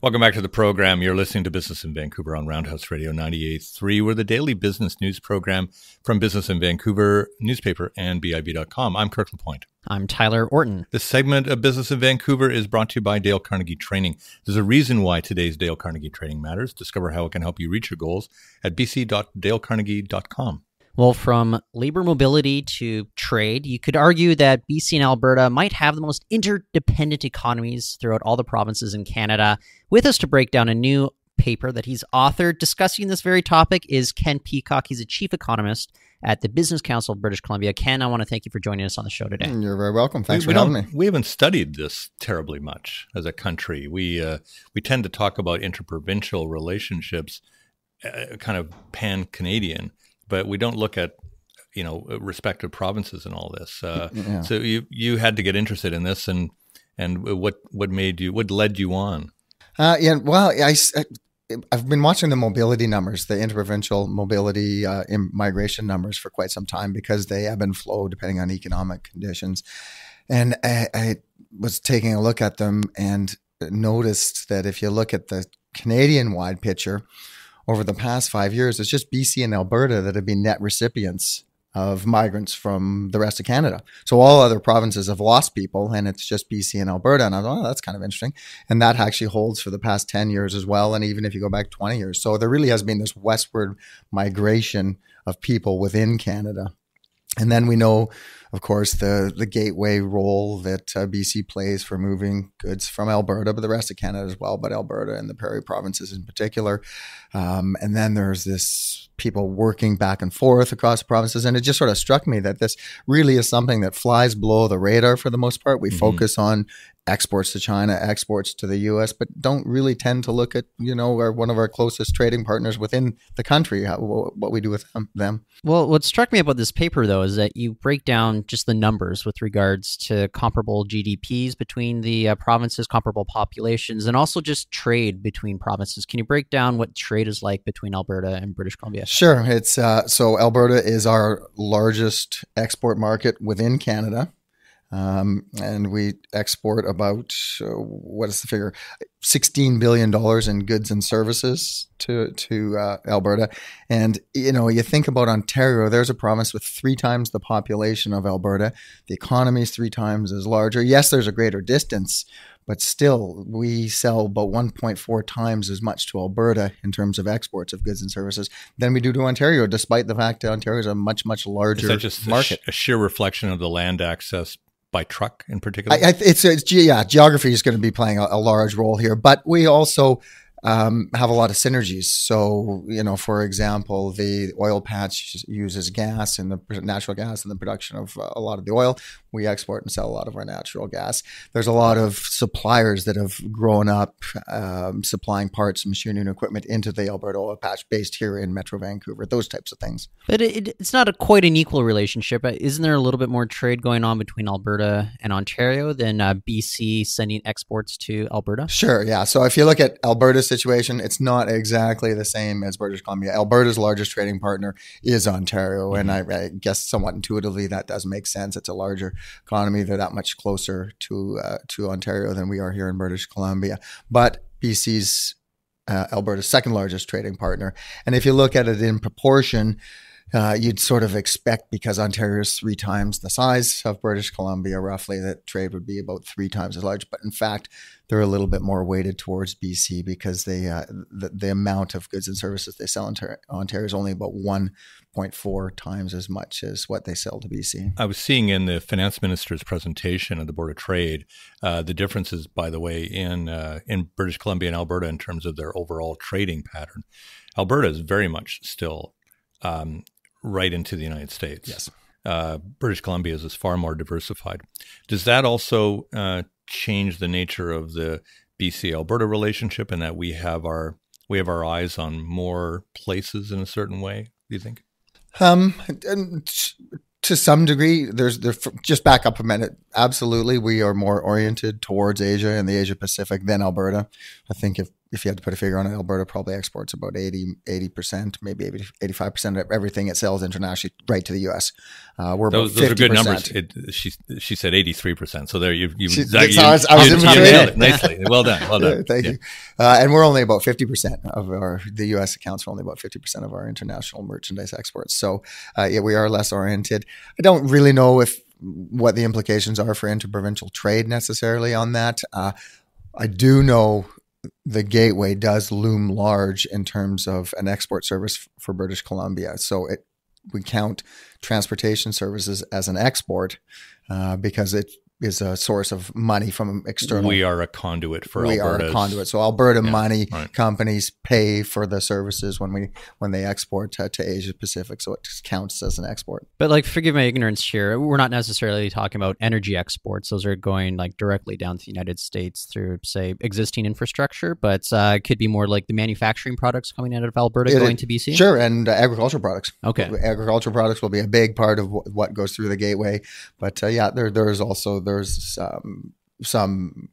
Welcome back to the program. You're listening to Business in Vancouver on Roundhouse Radio 98.3. We're the daily business news program from Business in Vancouver newspaper and BIV.com. I'm Kirk LaPointe. I'm Tyler Orton. This segment of Business in Vancouver is brought to you by Dale Carnegie Training. There's a reason why today's Dale Carnegie Training matters. Discover how it can help you reach your goals at bc.dalecarnegie.com. Well, from labor mobility to trade, you could argue that BC and Alberta might have the most interdependent economies throughout all the provinces in Canada. With us to break down a new paper that he's authored discussing this very topic is Ken Peacock. He's a chief economist at the Business Council of British Columbia. Ken, I want to thank you for joining us on the show today. You're very welcome. Thanks we, we for having me. We haven't studied this terribly much as a country. We uh, we tend to talk about interprovincial relationships, uh, kind of pan Canadian but we don't look at you know respective provinces and all this. Uh, yeah. So you you had to get interested in this, and and what what made you what led you on? Uh, yeah, well, I, I have been watching the mobility numbers, the interprovincial mobility uh, migration numbers for quite some time because they ebb and flow depending on economic conditions. And I, I, was taking a look at them and noticed that if you look at the Canadian wide picture, over the past five years, it's just BC and Alberta that have been net recipients of migrants from the rest of Canada. So all other provinces have lost people, and it's just BC and Alberta. And I thought, oh, that's kind of interesting. And that actually holds for the past 10 years as well. And even if you go back 20 years. So there really has been this westward migration of people within Canada. And then we know of course, the the gateway role that uh, BC plays for moving goods from Alberta, but the rest of Canada as well, but Alberta and the Prairie provinces in particular. Um, and then there's this people working back and forth across provinces, and it just sort of struck me that this really is something that flies below the radar for the most part. We mm-hmm. focus on exports to China, exports to the U.S., but don't really tend to look at you know our, one of our closest trading partners within the country, how, what we do with them. Well, what struck me about this paper though is that you break down just the numbers with regards to comparable GDPs between the uh, provinces, comparable populations, and also just trade between provinces. Can you break down what trade is like between Alberta and British Columbia? Sure. It's uh, so Alberta is our largest export market within Canada. Um, and we export about uh, what is the figure, sixteen billion dollars in goods and services to to uh, Alberta. And you know, you think about Ontario. There's a province with three times the population of Alberta. The economy is three times as larger. Yes, there's a greater distance, but still, we sell about 1.4 times as much to Alberta in terms of exports of goods and services than we do to Ontario, despite the fact that Ontario is a much much larger is that just market. A, sh- a sheer reflection of the land access by truck in particular? I, I, it's, it's, yeah, geography is going to be playing a, a large role here, but we also um, have a lot of synergies. So, you know, for example, the oil patch uses gas and the natural gas in the production of uh, a lot of the oil we export and sell a lot of our natural gas. There's a lot of suppliers that have grown up um, supplying parts, machinery, and equipment into the Alberta oil patch based here in Metro Vancouver, those types of things. But it, it's not a quite an equal relationship. Uh, isn't there a little bit more trade going on between Alberta and Ontario than uh, BC sending exports to Alberta? Sure, yeah. So if you look at Alberta's situation, it's not exactly the same as British Columbia. Alberta's largest trading partner is Ontario, mm-hmm. and I, I guess somewhat intuitively that does make sense. It's a larger economy. They're that much closer to uh, to Ontario than we are here in British Columbia. But BC's uh, Alberta's second largest trading partner, and if you look at it in proportion, uh, you'd sort of expect because Ontario is three times the size of British Columbia, roughly, that trade would be about three times as large. But in fact, they're a little bit more weighted towards BC because they, uh, the, the, amount of goods and services they sell in Ontario, Ontario is only about 1.4 times as much as what they sell to BC. I was seeing in the finance minister's presentation at the Board of Trade uh, the differences, by the way, in, uh, in British Columbia and Alberta in terms of their overall trading pattern. Alberta is very much still um, right into the United States. Yes. Uh, British Columbia is far more diversified. Does that also uh, change the nature of the BC Alberta relationship, and that we have our we have our eyes on more places in a certain way? Do you think? Um, to some degree, there's just back up a minute. Absolutely, we are more oriented towards Asia and the Asia Pacific than Alberta. I think if if you had to put a figure on it, Alberta probably exports about 80, percent maybe 85% of everything it sells internationally right to the U.S. Uh, we're those, those are good numbers. It, she, she said 83%. So there you, you, she, that, you, I was, I was you, you nailed it nicely. Well done. Well done. Thank yeah. you. Uh, and we're only about 50% of our, the U.S. accounts for only about 50% of our international merchandise exports. So uh, yeah, we are less oriented. I don't really know if what the implications are for interprovincial trade necessarily on that. Uh, I do know the gateway does loom large in terms of an export service for British Columbia. So it we count transportation services as an export uh, because it is a source of money from external. We are a conduit for. We Alberta's. are a conduit. So Alberta yeah, money right. companies pay for the services when we when they export to, to Asia Pacific. So it counts as an export. But like, forgive my ignorance here. We're not necessarily talking about energy exports. Those are going like directly down to the United States through say existing infrastructure, but uh, it could be more like the manufacturing products coming out of Alberta it, going it, to BC. Sure, and uh, agricultural products. Okay, agricultural products will be a big part of w- what goes through the gateway. But uh, yeah, there there is also there's um, some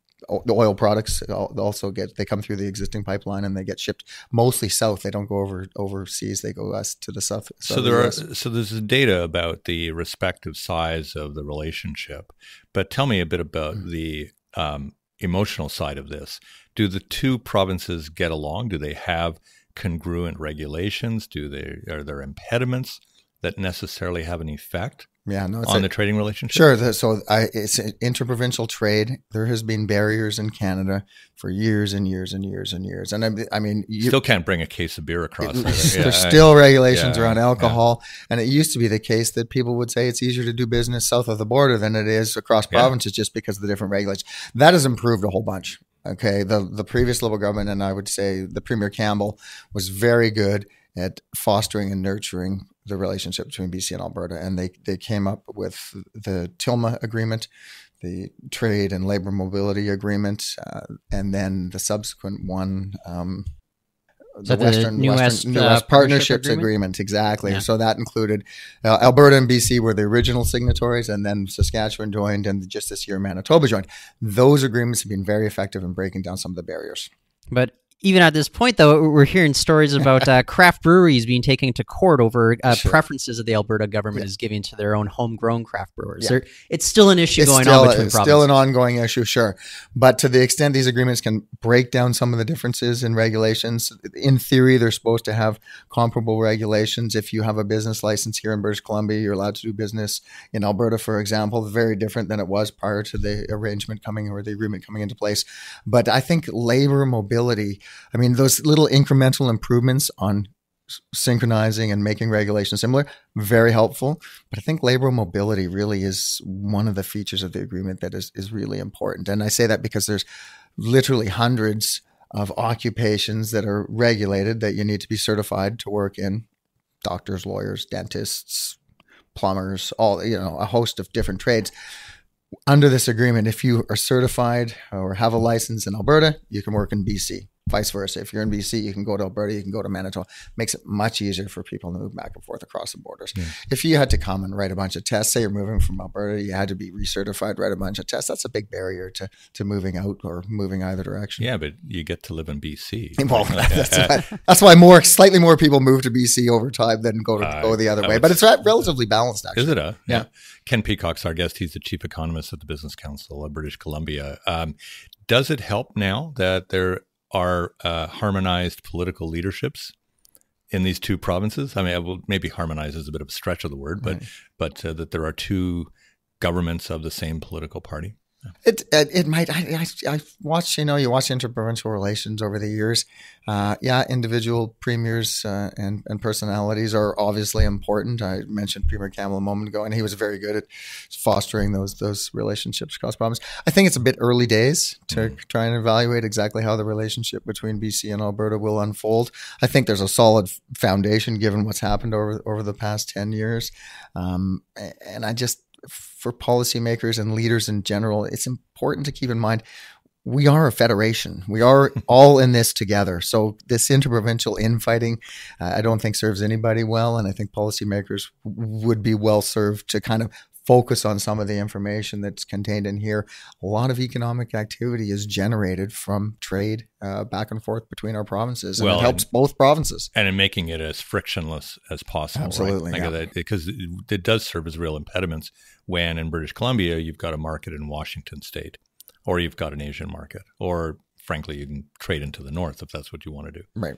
the oil products also get they come through the existing pipeline and they get shipped mostly south. They don't go over overseas. They go west to the south. So there US. are so there's data about the respective size of the relationship. But tell me a bit about mm. the um, emotional side of this. Do the two provinces get along? Do they have congruent regulations? Do they are there impediments that necessarily have an effect? Yeah, no, on a, the trading relationship. Sure. So I, it's interprovincial trade. There has been barriers in Canada for years and years and years and years. And I, I mean, you still can't bring a case of beer across. It, yeah, there's I, still regulations yeah, around alcohol, yeah. and it used to be the case that people would say it's easier to do business south of the border than it is across provinces just because of the different regulations. That has improved a whole bunch. Okay, the the previous Liberal government, and I would say the Premier Campbell was very good at fostering and nurturing the relationship between BC and Alberta. And they, they came up with the TILMA agreement, the Trade and Labor Mobility Agreement, uh, and then the subsequent one. Um, the, Western, Western, uh, Partnerships Agreement, agreement exactly. Yeah. So that included uh, Alberta and BC were the original signatories, and then Saskatchewan joined, and just this year Manitoba joined. Those agreements have been very effective in breaking down some of the barriers. But even at this point, though, we're hearing stories about uh, craft breweries being taken to court over uh, sure. preferences that the Alberta government yeah. is giving to their own homegrown craft brewers. Yeah. It's still an issue it's going still, on between it's provinces. Still an ongoing issue, sure. But to the extent these agreements can break down some of the differences in regulations, in theory, they're supposed to have comparable regulations. If you have a business license here in British Columbia, you're allowed to do business in Alberta, for example. Very different than it was prior to the arrangement coming or the agreement coming into place. But I think labor mobility I mean, those little incremental improvements on synchronizing and making regulation similar very helpful but i think labor mobility really is one of the features of the agreement that is, is really important and i say that because there's literally hundreds of occupations that are regulated that you need to be certified to work in doctors lawyers dentists plumbers all you know a host of different trades under this agreement if you are certified or have a license in alberta you can work in bc vice versa. If you're in BC, you can go to Alberta, you can go to Manitoba. Makes it much easier for people to move back and forth across the borders. Yeah. If you had to come and write a bunch of tests, say you're moving from Alberta, you had to be recertified, write a bunch of tests. That's a big barrier to to moving out or moving either direction. Yeah, but you get to live in BC. Well, that's, why, that's, why, more slightly more people move to BC over time than go to, uh, go the other way. but it's relatively balanced, actually. Is it a? Uh, yeah. yeah. Ken Peacock's our guest. He's the chief economist at the Business Council of British Columbia. Um, does it help now that there are uh, harmonized political leaderships in these two provinces. I mean, I will, maybe harmonize is a bit of a stretch of the word, but right. but uh, that there are two governments of the same political party. It, it, it might. I, I, I watched, you know, you watch interprovincial relations over the years. Uh, yeah, individual premiers uh, and, and personalities are obviously important. I mentioned Premier Campbell a moment ago, and he was very good at fostering those those relationships across problems. I think it's a bit early days to mm-hmm. try and evaluate exactly how the relationship between BC and Alberta will unfold. I think there's a solid foundation given what's happened over over the past ten years, um, and I just for policymakers and leaders in general, it's important to keep in mind we are a federation. We are all in this together. So this interprovincial infighting, uh, I don't think serves anybody well, and I think policymakers would be well served to kind of focus on some of the information that's contained in here. A lot of economic activity is generated from trade uh, back and forth between our provinces. And well, it helps and, both provinces. And in making it as frictionless as possible. Absolutely. Right? Yeah. Because it, it does serve as real impediments when in British Columbia you've got a market in Washington state or you've got an Asian market or frankly you can trade into the north if that's what you want to do. Right.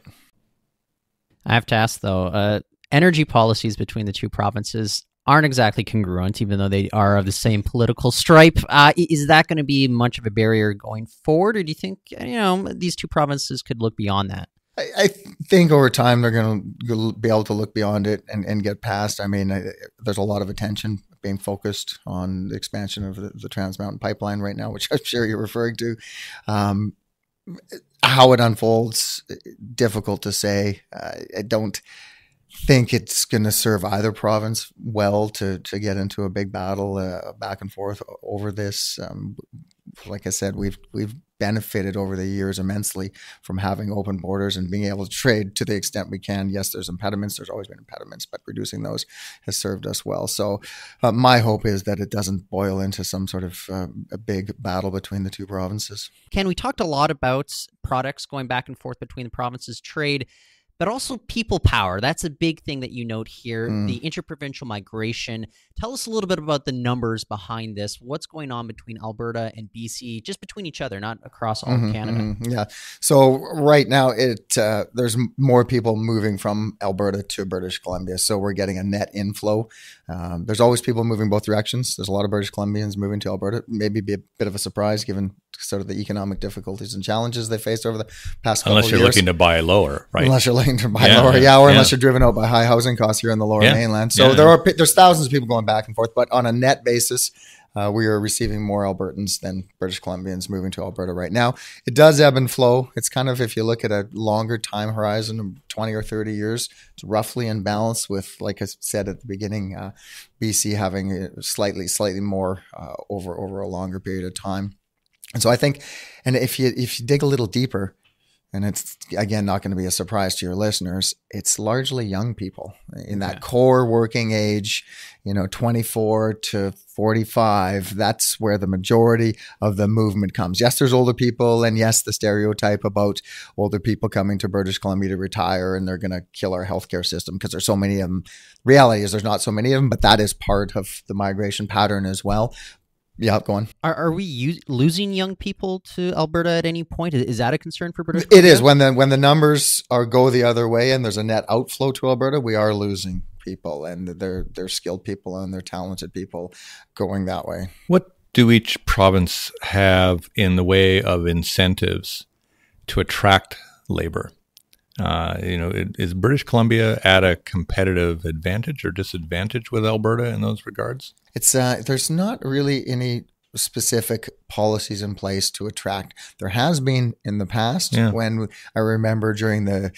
I have to ask though, uh, energy policies between the two provinces aren't exactly congruent, even though they are of the same political stripe. Uh, is that going to be much of a barrier going forward, or do you think you know these two provinces could look beyond that? I, I think over time they're going to be able to look beyond it and, and get past. I mean, I, there's a lot of attention being focused on the expansion of the, the, Trans Mountain Pipeline right now, which I'm sure you're referring to. Um, how it unfolds, difficult to say. Uh, I don't think it's going to serve either province well to to get into a big battle uh, back and forth over this. Um, like I said, we've we've benefited over the years immensely from having open borders and being able to trade to the extent we can. Yes, there's impediments. There's always been impediments, but reducing those has served us well. So uh, my hope is that it doesn't boil into some sort of uh, a big battle between the two provinces. Ken, we talked a lot about products going back and forth between the provinces, trade but also people power. That's a big thing that you note here mm. the interprovincial migration. Tell us a little bit about the numbers behind this. What's going on between Alberta and BC, just between each other, not across all mm-hmm, Canada? Mm-hmm, yeah. So right now, it uh, there's more people moving from Alberta to British Columbia. So we're getting a net inflow. Um, there's always people moving both directions. There's a lot of British Columbians moving to Alberta. Maybe be a bit of a surprise given sort of the economic difficulties and challenges they faced over the past. Unless you're years. looking to buy lower, right? Unless you're looking to buy yeah, lower, yeah, or yeah. unless you're driven out by high housing costs here in the Lower yeah. Mainland. So there are there's thousands of people going back and forth, but on a net basis. Uh, we are receiving more Albertans than British Columbians moving to Alberta right now. It does ebb and flow. It's kind of if you look at a longer time horizon, twenty or thirty years, it's roughly in balance with, like I said at the beginning, uh, BC having slightly, slightly more uh, over over a longer period of time. And so I think, and if you if you dig a little deeper, and it's again not going to be a surprise to your listeners, it's largely young people in that yeah. core working age, you know, 24 to 45. That's where the majority of the movement comes. Yes, there's older people, and yes, the stereotype about older people coming to British Columbia to retire and they're going to kill our healthcare system because there's so many of them. Reality is there's not so many of them, but that is part of the migration pattern as well yeah, go on. Are, are we u- losing young people to Alberta at any point? Is that a concern for British? It is Columbia? when the when the numbers are go the other way and there's a net outflow to Alberta, we are losing people, and they're they're skilled people and they're talented people going that way. What do each province have in the way of incentives to attract labor? Uh, you know, it, is British Columbia at a competitive advantage or disadvantage with Alberta in those regards? It's uh, there's not really any specific policies in place to attract. There has been in the past yeah. when I remember during the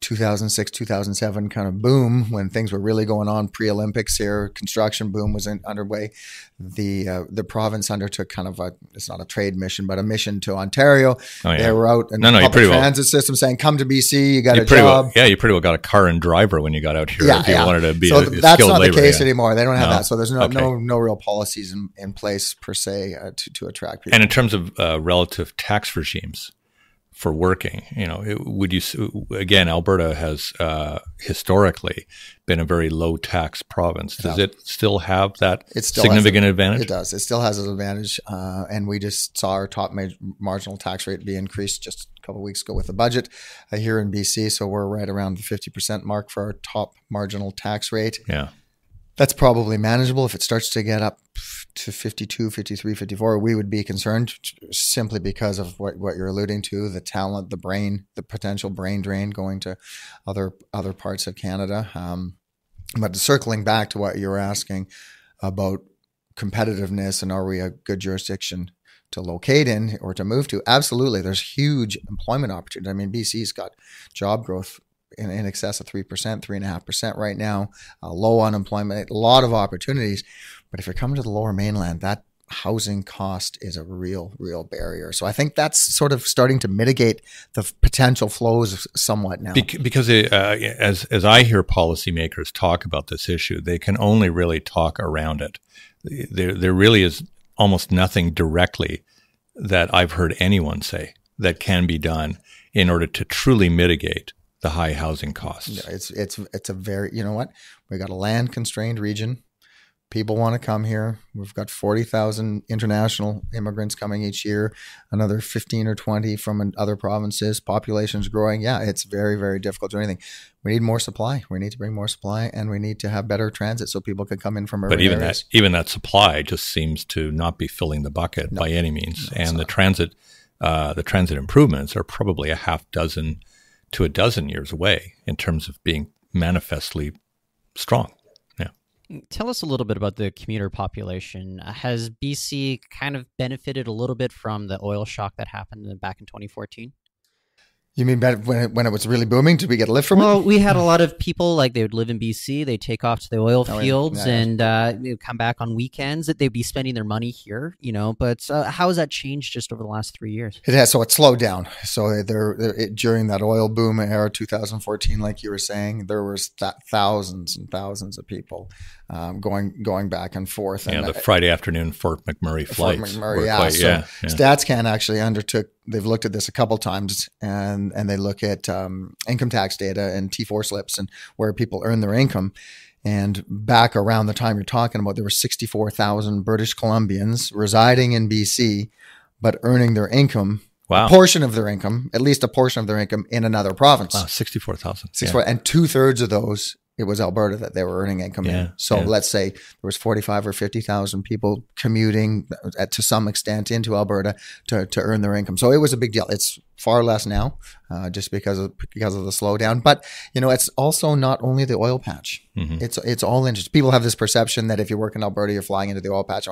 2006, 2007 kind of boom when things were really going on pre Olympics here, construction boom was in, underway. The uh, the province undertook kind of a, it's not a trade mission, but a mission to Ontario. Oh, yeah. They were out in no, no, public transit well, system saying, come to BC, you got you a job. Well, yeah, you pretty well got a car and driver when you got out here yeah, if you yeah. wanted to be so a, a That's not the case anymore. They don't have no? that. So there's no, okay. no, no real policies in, in place per se uh, to, to attract people. And in terms of uh, relative tax regimes, for working. You know, it, would you again? Alberta has uh, historically been a very low tax province. Does it, it still have that still significant advantage? It does. It still has an advantage, uh, and we just saw our top ma- marginal tax rate be increased just a couple weeks ago with the budget uh, here in BC. So we're right around the fifty percent mark for our top marginal tax rate. Yeah that's probably manageable. If it starts to get up to 52, 53, 54, we would be concerned simply because of what, what you're alluding to, the talent, the brain, the potential brain drain going to other other parts of Canada. Um, but circling back to what you were asking about competitiveness and are we a good jurisdiction to locate in or to move to? Absolutely. There's huge employment opportunity. I mean, BC's got job growth in, in excess of 3%, 3.5% right now, uh, low unemployment, a lot of opportunities. But if you're coming to the lower mainland, that housing cost is a real, real barrier. So I think that's sort of starting to mitigate the potential flows somewhat now. because it, uh, as as I hear policymakers talk about this issue, they can only really talk around it. There there really is almost nothing directly that I've heard anyone say that can be done in order to truly mitigate the high housing costs. It's it's it's a very you know what we got a land constrained region. People want to come here. We've got forty thousand international immigrants coming each year, another fifteen or twenty from other provinces. Population's growing. Yeah, it's very very difficult to do anything. We need more supply. We need to bring more supply, and we need to have better transit so people can come in from. but even areas. that even that supply just seems to not be filling the bucket no, by any means, no, and not. the transit. Uh, the transit improvements are probably a half dozen to a dozen years away in terms of being manifestly strong. Yeah. Tell us a little bit about the commuter population. Uh, has BC kind of benefited a little bit from the oil shock that happened back in 2014? You mean when it, when it was really booming? Did we get a lift from well, it? Well, we had a lot of people like they would live in BC. They'd take off to the oil oh, fields yeah, yeah. and uh, come back on weekends. That they'd be spending their money here, you know. But uh, how has that changed just over the last three years? It has. So it slowed down. So there, it, during that oil boom era, 2014, like you were saying, there was th- thousands and thousands of people um, going going back and forth. Yeah, and the Friday afternoon Fort McMurray flights. Fort McMurray, yeah. Quite, so yeah, yeah. StatsCan actually undertook. They've looked at this a couple times and and they look at um, income tax data and T4 slips and where people earn their income. And back around the time you're talking about, there were 64,000 British Columbians residing in BC, but earning their income, wow. a portion of their income, at least a portion of their income in another province. Wow, 64,000. 64, yeah. And two thirds of those, it was Alberta that they were earning income yeah, in. So yeah. let's say there was 45 or 50,000 people commuting uh, at, to some extent into Alberta to, to earn their income. So it was a big deal. It's far less now, uh, just because of because of the slowdown. But you know, it's also not only the oil patch. Mm-hmm. It's it's all industry. People have this perception that if you work in Alberta, you're flying into the oil patch.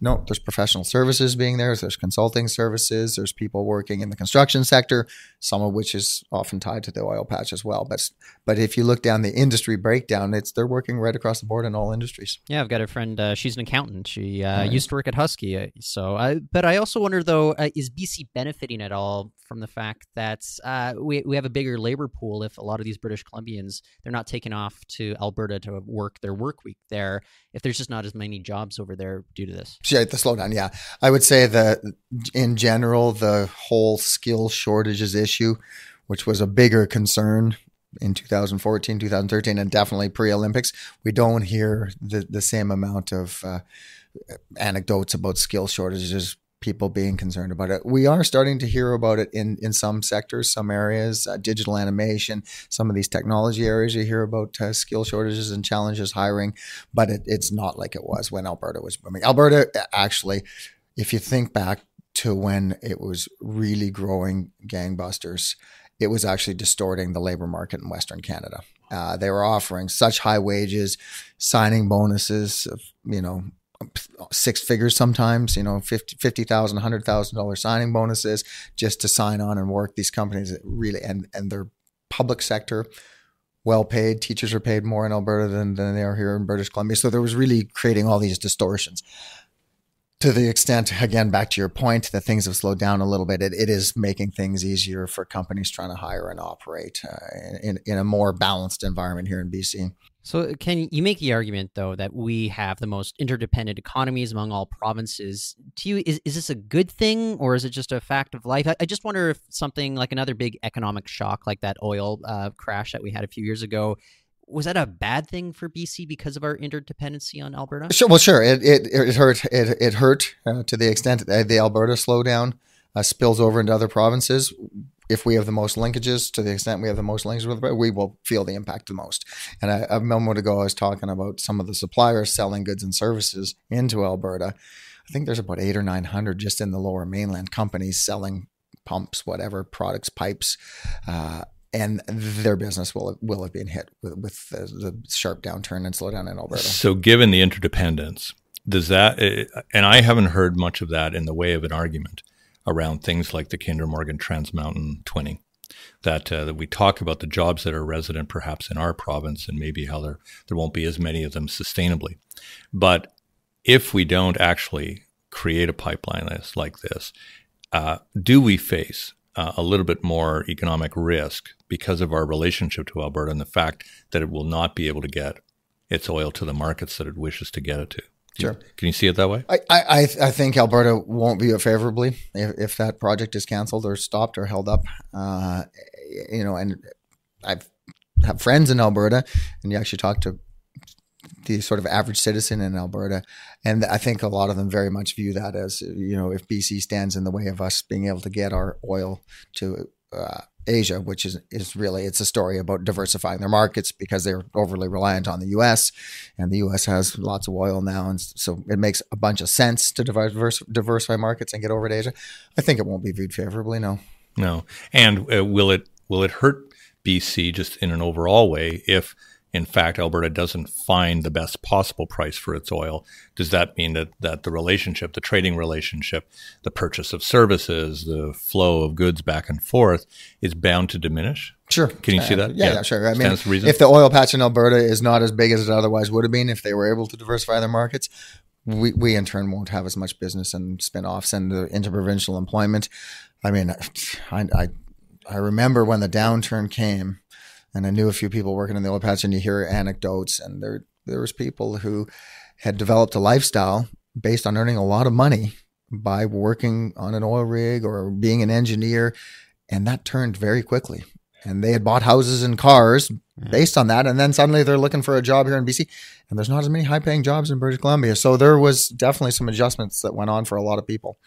No, there's professional services being there. There's consulting services. There's people working in the construction sector, some of which is often tied to the oil patch as well. But but if you look down the industry breakdown, it's they're working right across the board in all industries. Yeah, I've got a friend. Uh, she's an accountant. She uh, right. used to work at Husky. Uh, so, I, but I also wonder though, uh, is BC benefiting at all from from the fact that uh, we, we have a bigger labor pool if a lot of these British Columbians, they're not taken off to Alberta to work their work week there, if there's just not as many jobs over there due to this. Yeah, the slowdown, yeah. I would say that in general, the whole skill shortages issue, which was a bigger concern in 2014, 2013, and definitely pre Olympics, we don't hear the, the same amount of uh, anecdotes about skill shortages people being concerned about it. We are starting to hear about it in in some sectors, some areas, uh, digital animation, some of these technology areas. You hear about uh, skill shortages and challenges hiring, but it, it's not like it was when Alberta was booming. Alberta uh, actually, if you think back to when it was really growing gangbusters, it was actually distorting the labor market in Western Canada. Uh, they were offering such high wages, signing bonuses of you know six figures sometimes, you know, 50, 50,000, $100,000 signing bonuses just to sign on and work these companies that really, and, and their public sector, well paid. Teachers are paid more in Alberta than, than they are here in British Columbia. So there was really creating all these distortions to the extent, again, back to your point, that things have slowed down a little bit, it, it is making things easier for companies trying to hire and operate uh, in, in a more balanced environment here in BC. So, can you make the argument, though, that we have the most interdependent economies among all provinces? To you, is, is this a good thing or is it just a fact of life? I, I just wonder if something like another big economic shock, like that oil uh, crash that we had a few years ago, was that a bad thing for BC because of our interdependency on Alberta? Sure. Well, sure. It it, it hurt. It it hurt uh, to the extent that the Alberta slowdown uh, spills over into other provinces. If we have the most linkages, to the extent we have the most linkages with, we will feel the impact the most. And I, a moment ago, I was talking about some of the suppliers selling goods and services into Alberta. I think there's about eight or nine hundred just in the Lower Mainland companies selling pumps, whatever products, pipes, uh, and their business will will have been hit with, with the, the, sharp downturn and slowdown in Alberta. So, given the interdependence, does that? Eh, and I haven't heard much of that in the way of an argument around things like the Kinder Morgan Trans Mountain twinning. That, uh, that we talk about the jobs that are resident perhaps in our province and maybe how there there won't be as many of them sustainably, but if we don't actually create a pipeline like this, uh, do we face uh, a little bit more economic risk because of our relationship to Alberta and the fact that it will not be able to get its oil to the markets that it wishes to get it to. Sure. Can you see it that way? I, I, I think Alberta won't view it favorably if, if that project is canceled or stopped or held up. Uh, you know, and I've have friends in Alberta, and you actually talk to the sort of average citizen in Alberta. And I think a lot of them very much view that as, you know, if BC stands in the way of us being able to get our oil to uh, Asia, which is is really it's a story about diversifying their markets because they're overly reliant on the U.S. and the U.S. has lots of oil now, and so it makes a bunch of sense to diverse, diversify markets and get over to Asia. I think it won't be viewed favorably. No, no. And uh, will it will it hurt BC just in an overall way if in fact, Alberta doesn't find the best possible price for its oil, does that mean that, that the relationship, the trading relationship, the purchase of services, the flow of goods back and forth is bound to diminish? Sure. Can you uh, see that? Yeah, yeah, yeah sure. I mean, if the oil patch in Alberta is not as big as it otherwise would have been if they were able to diversify their markets, we, we in turn won't have as much business and spin-offs and the interprovincial employment. I mean, I, I, I remember when the downturn came and I knew a few people working in the oil patch, and you hear anecdotes, and there there was people who had developed a lifestyle based on earning a lot of money by working on an oil rig or being an engineer, and that turned very quickly. And they had bought houses and cars based on that, and then suddenly they're looking for a job here in BC, and there's not as many high-paying jobs in British Columbia. So there was definitely some adjustments that went on for a lot of people.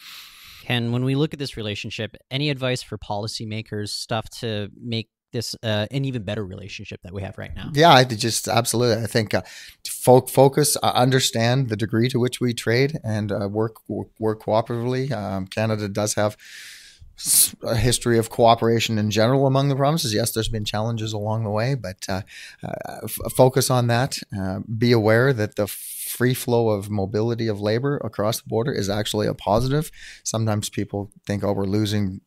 And when we look at this relationship, any advice for policymakers, stuff to make this uh, an even better relationship that we have right now. Yeah, I just absolutely. I think uh, folk focus, uh, understand the degree to which we trade, and uh, work work cooperatively. Um, Canada does have a history of cooperation in general among the provinces. Yes, there's been challenges along the way, but uh, uh, f- focus on that. Uh, be aware that the free flow of mobility of labor across the border is actually a positive. Sometimes people think, oh, we're losing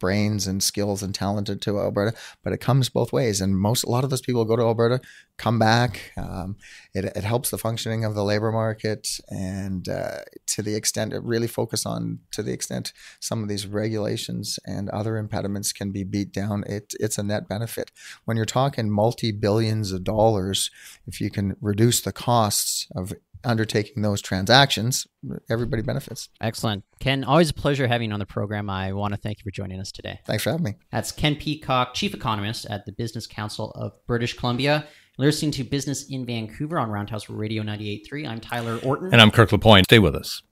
brains and skills and talented to Alberta, but it comes both ways. And most, a lot of those people go to Alberta, come back. Um, it, it, helps the functioning of the labor market, and uh, to the extent it really focus on, to the extent some of these regulations and other impediments can be beat down, it, it's a net benefit. When you're talking multi billions of dollars, if you can reduce the costs of undertaking those transactions, everybody benefits. Excellent. Ken, always a pleasure having you on the program. I want to thank you for joining us today. Thanks for having me. That's Ken Peacock, Chief Economist at the Business Council of British Columbia. You're listening to Business in Vancouver on Roundhouse Radio 98.3. I'm Tyler Orton. And I'm Kirk LaPointe. Stay with us.